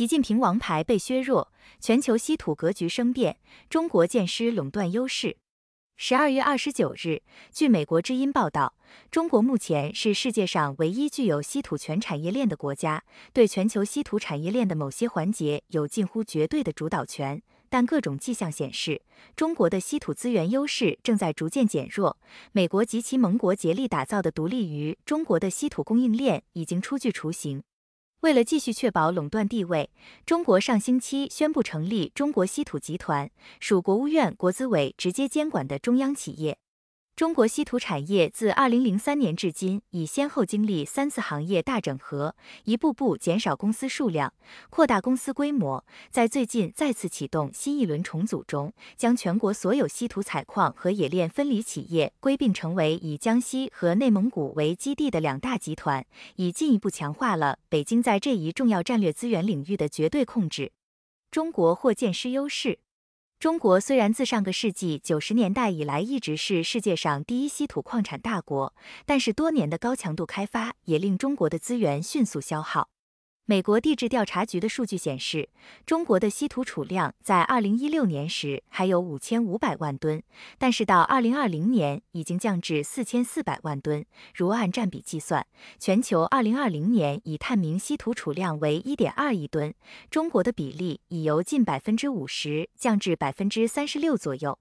习近平王牌被削弱，全球稀土格局生变，中国渐失垄断优势。十二月二十九日，据美国之音报道，中国目前是世界上唯一具有稀土全产业链的国家，对全球稀土产业链的某些环节有近乎绝对的主导权。但各种迹象显示，中国的稀土资源优势正在逐渐减弱，美国及其盟国竭力打造的独立于中国的稀土供应链已经初具雏形。为了继续确保垄断地位，中国上星期宣布成立中国稀土集团，属国务院国资委直接监管的中央企业。中国稀土产业自二零零三年至今，已先后经历三次行业大整合，一步步减少公司数量，扩大公司规模。在最近再次启动新一轮重组中，将全国所有稀土采矿和冶炼分离企业归并成为以江西和内蒙古为基地的两大集团，以进一步强化了北京在这一重要战略资源领域的绝对控制。中国或建师优势。中国虽然自上个世纪九十年代以来一直是世界上第一稀土矿产大国，但是多年的高强度开发也令中国的资源迅速消耗。美国地质调查局的数据显示，中国的稀土储量在二零一六年时还有五千五百万吨，但是到二零二零年已经降至四千四百万吨。如按占比计算，全球二零二零年已探明稀土储量为一点二亿吨，中国的比例已由近百分之五十降至百分之三十六左右。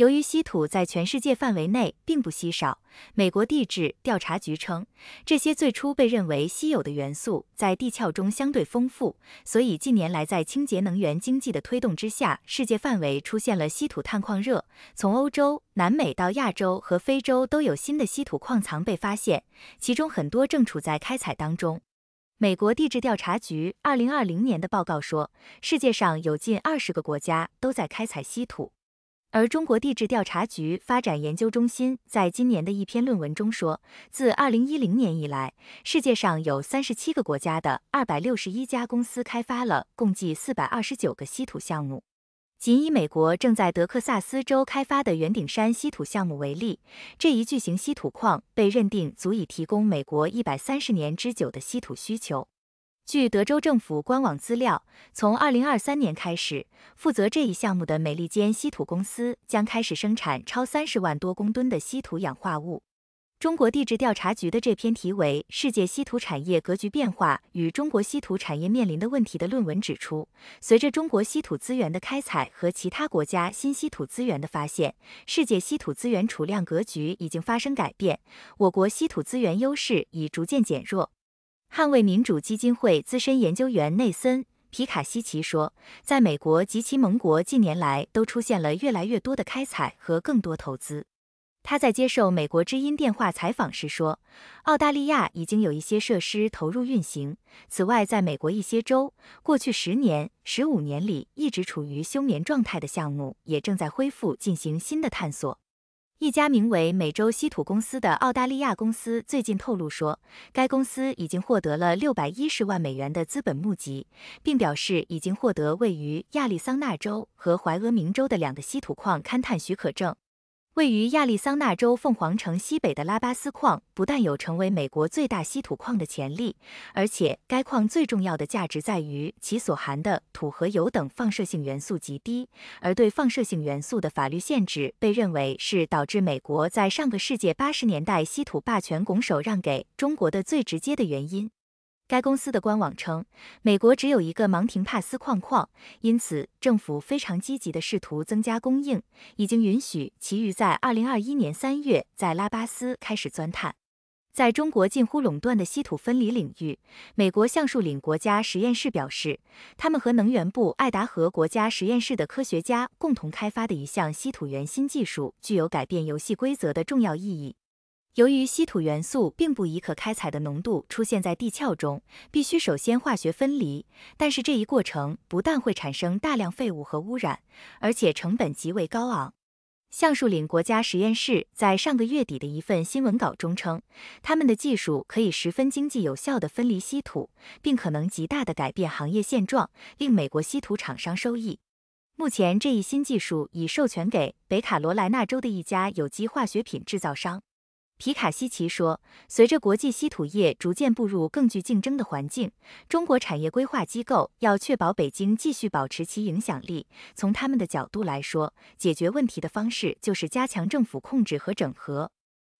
由于稀土在全世界范围内并不稀少，美国地质调查局称，这些最初被认为稀有的元素在地壳中相对丰富，所以近年来在清洁能源经济的推动之下，世界范围出现了稀土探矿热，从欧洲、南美到亚洲和非洲都有新的稀土矿藏被发现，其中很多正处在开采当中。美国地质调查局二零二零年的报告说，世界上有近二十个国家都在开采稀土。而中国地质调查局发展研究中心在今年的一篇论文中说，自2010年以来，世界上有37个国家的261家公司开发了共计429个稀土项目。仅以美国正在德克萨斯州开发的圆顶山稀土项目为例，这一巨型稀土矿被认定足以提供美国130年之久的稀土需求。据德州政府官网资料，从二零二三年开始，负责这一项目的美利坚稀土公司将开始生产超三十万多公吨的稀土氧化物。中国地质调查局的这篇题为《世界稀土产业格局变化与中国稀土产业面临的问题》的论文指出，随着中国稀土资源的开采和其他国家新稀土资源的发现，世界稀土资源储量格局已经发生改变，我国稀土资源优势已逐渐减弱。捍卫民主基金会资深研究员内森·皮卡西奇说，在美国及其盟国近年来都出现了越来越多的开采和更多投资。他在接受美国之音电话采访时说，澳大利亚已经有一些设施投入运行。此外，在美国一些州，过去十年、十五年里一直处于休眠状态的项目也正在恢复，进行新的探索。一家名为美洲稀土公司的澳大利亚公司最近透露说，该公司已经获得了六百一十万美元的资本募集，并表示已经获得位于亚利桑那州和怀俄明州的两个稀土矿勘探许可证。位于亚利桑那州凤凰城西北的拉巴斯矿，不但有成为美国最大稀土矿的潜力，而且该矿最重要的价值在于其所含的土和铀等放射性元素极低，而对放射性元素的法律限制，被认为是导致美国在上个世纪八十年代稀土霸权拱手让给中国的最直接的原因。该公司的官网称，美国只有一个芒廷帕斯矿矿，因此政府非常积极地试图增加供应，已经允许其于在2021年3月在拉巴斯开始钻探。在中国近乎垄断的稀土分离领域，美国橡树岭国家实验室表示，他们和能源部爱达荷国家实验室的科学家共同开发的一项稀土源新技术，具有改变游戏规则的重要意义。由于稀土元素并不以可开采的浓度出现在地壳中，必须首先化学分离。但是这一过程不但会产生大量废物和污染，而且成本极为高昂。橡树岭国家实验室在上个月底的一份新闻稿中称，他们的技术可以十分经济有效地分离稀土，并可能极大地改变行业现状，令美国稀土厂商收益。目前这一新技术已授权给北卡罗来纳州的一家有机化学品制造商。皮卡西奇说，随着国际稀土业逐渐步入更具竞争的环境，中国产业规划机构要确保北京继续保持其影响力。从他们的角度来说，解决问题的方式就是加强政府控制和整合。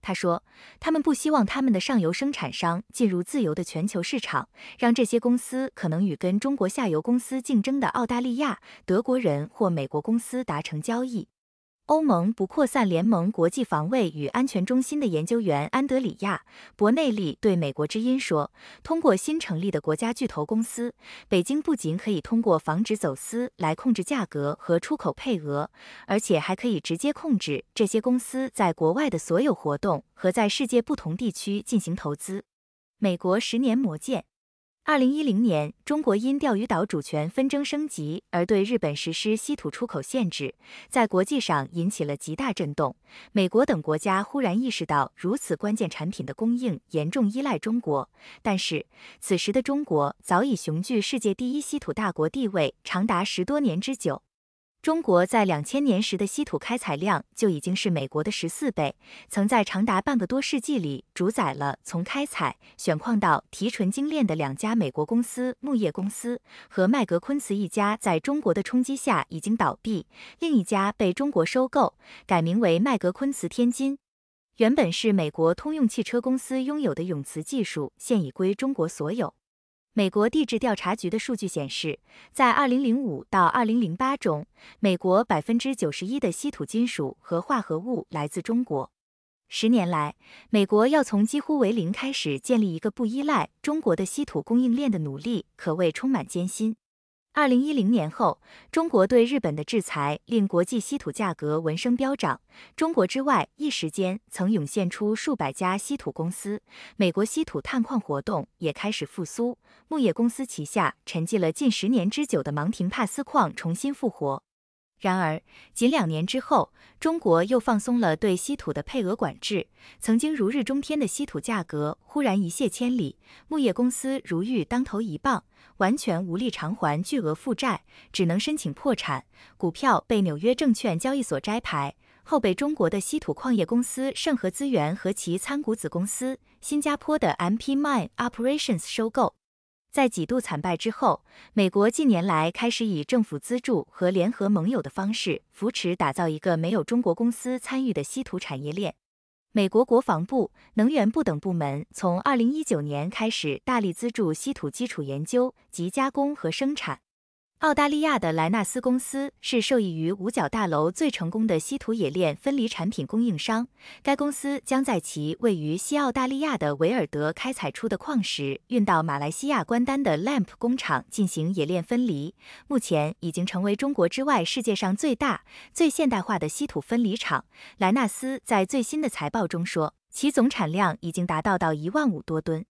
他说，他们不希望他们的上游生产商进入自由的全球市场，让这些公司可能与跟中国下游公司竞争的澳大利亚、德国人或美国公司达成交易。欧盟不扩散联盟国际防卫与安全中心的研究员安德里亚·博内利对《美国之音》说：“通过新成立的国家巨头公司，北京不仅可以通过防止走私来控制价格和出口配额，而且还可以直接控制这些公司在国外的所有活动和在世界不同地区进行投资。”美国十年磨剑。二零一零年，中国因钓鱼岛主权纷争升级而对日本实施稀土出口限制，在国际上引起了极大震动。美国等国家忽然意识到，如此关键产品的供应严重依赖中国，但是此时的中国早已雄踞世界第一稀土大国地位长达十多年之久。中国在两千年时的稀土开采量就已经是美国的十四倍，曾在长达半个多世纪里主宰了从开采、选矿到提纯精炼的两家美国公司——牧业公司和麦格昆茨一家，在中国的冲击下已经倒闭，另一家被中国收购，改名为麦格昆茨天津。原本是美国通用汽车公司拥有的永磁技术，现已归中国所有。美国地质调查局的数据显示，在2005到2008中，美国百分之九十一的稀土金属和化合物来自中国。十年来，美国要从几乎为零开始建立一个不依赖中国的稀土供应链的努力，可谓充满艰辛。二零一零年后，中国对日本的制裁令国际稀土价格闻声飙涨。中国之外，一时间曾涌现出数百家稀土公司。美国稀土探矿活动也开始复苏。牧业公司旗下沉寂了近十年之久的芒廷帕斯矿重新复活。然而，仅两年之后，中国又放松了对稀土的配额管制。曾经如日中天的稀土价格忽然一泻千里，木业公司如遇当头一棒，完全无力偿还巨额负债，只能申请破产，股票被纽约证券交易所摘牌，后被中国的稀土矿业公司盛和资源和其参股子公司新加坡的 MP Mine Operations 收购。在几度惨败之后，美国近年来开始以政府资助和联合盟友的方式，扶持打造一个没有中国公司参与的稀土产业链。美国国防部、能源部等部门从2019年开始大力资助稀土基础研究及加工和生产。澳大利亚的莱纳斯公司是受益于五角大楼最成功的稀土冶炼分离产品供应商。该公司将在其位于西澳大利亚的维尔德开采出的矿石运到马来西亚关丹的 Lamp 工厂进行冶炼分离。目前已经成为中国之外世界上最大、最现代化的稀土分离厂。莱纳斯在最新的财报中说，其总产量已经达到到一万五多吨。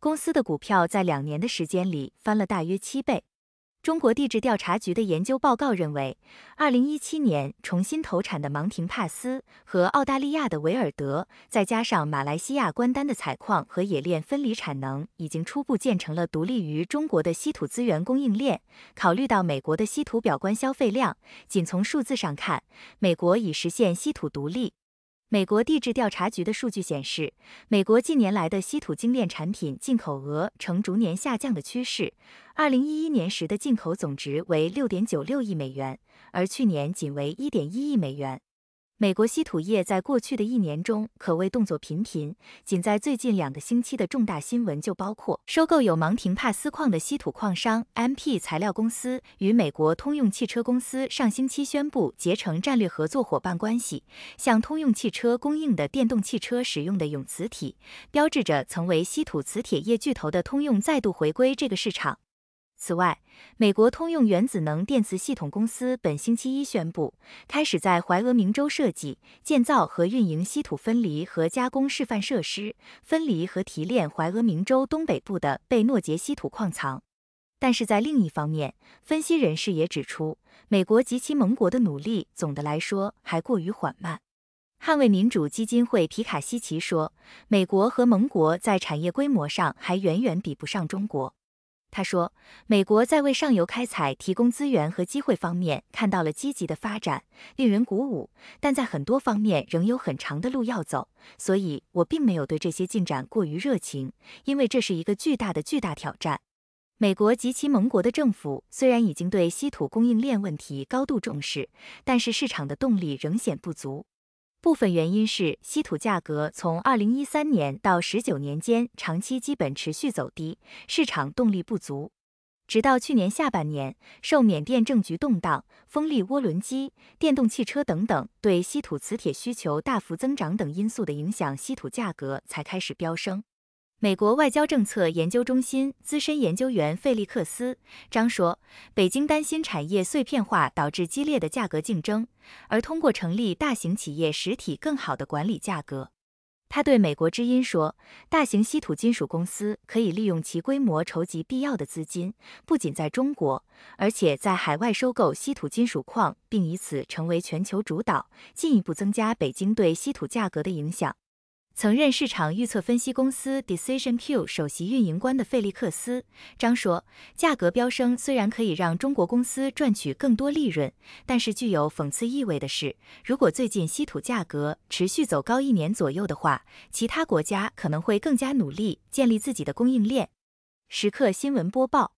公司的股票在两年的时间里翻了大约七倍。中国地质调查局的研究报告认为，2017年重新投产的芒廷帕斯和澳大利亚的维尔德，再加上马来西亚关丹的采矿和冶炼分离产能，已经初步建成了独立于中国的稀土资源供应链。考虑到美国的稀土表观消费量，仅从数字上看，美国已实现稀土独立。美国地质调查局的数据显示，美国近年来的稀土精炼产品进口额呈逐年下降的趋势。二零一一年时的进口总值为六点九六亿美元，而去年仅为一点一亿美元。美国稀土业在过去的一年中可谓动作频频，仅在最近两个星期的重大新闻就包括收购有芒廷帕斯矿的稀土矿商 MP 材料公司与美国通用汽车公司上星期宣布结成战略合作伙伴关系，向通用汽车供应的电动汽车使用的永磁体，标志着曾为稀土磁铁业巨头的通用再度回归这个市场。此外，美国通用原子能电磁系统公司本星期一宣布，开始在怀俄明州设计、建造和运营稀土分离和加工示范设施，分离和提炼怀俄明州东北部的贝诺杰稀土矿藏。但是在另一方面，分析人士也指出，美国及其盟国的努力总的来说还过于缓慢。捍卫民主基金会皮卡西奇说，美国和盟国在产业规模上还远远比不上中国。他说，美国在为上游开采提供资源和机会方面看到了积极的发展，令人鼓舞，但在很多方面仍有很长的路要走。所以，我并没有对这些进展过于热情，因为这是一个巨大的巨大挑战。美国及其盟国的政府虽然已经对稀土供应链问题高度重视，但是市场的动力仍显不足。部分原因是稀土价格从二零一三年到十九年间长期基本持续走低，市场动力不足。直到去年下半年，受缅甸政局动荡、风力涡轮机、电动汽车等等对稀土磁铁需求大幅增长等因素的影响，稀土价格才开始飙升。美国外交政策研究中心资深研究员费利克斯张说，北京担心产业碎片化导致激烈的价格竞争，而通过成立大型企业实体，更好的管理价格。他对美国之音说，大型稀土金属公司可以利用其规模筹集必要的资金，不仅在中国，而且在海外收购稀土金属矿，并以此成为全球主导，进一步增加北京对稀土价格的影响。曾任市场预测分析公司 DecisionQ 首席运营官的费利克斯·张说：“价格飙升虽然可以让中国公司赚取更多利润，但是具有讽刺意味的是，如果最近稀土价格持续走高一年左右的话，其他国家可能会更加努力建立自己的供应链。”时刻新闻播报。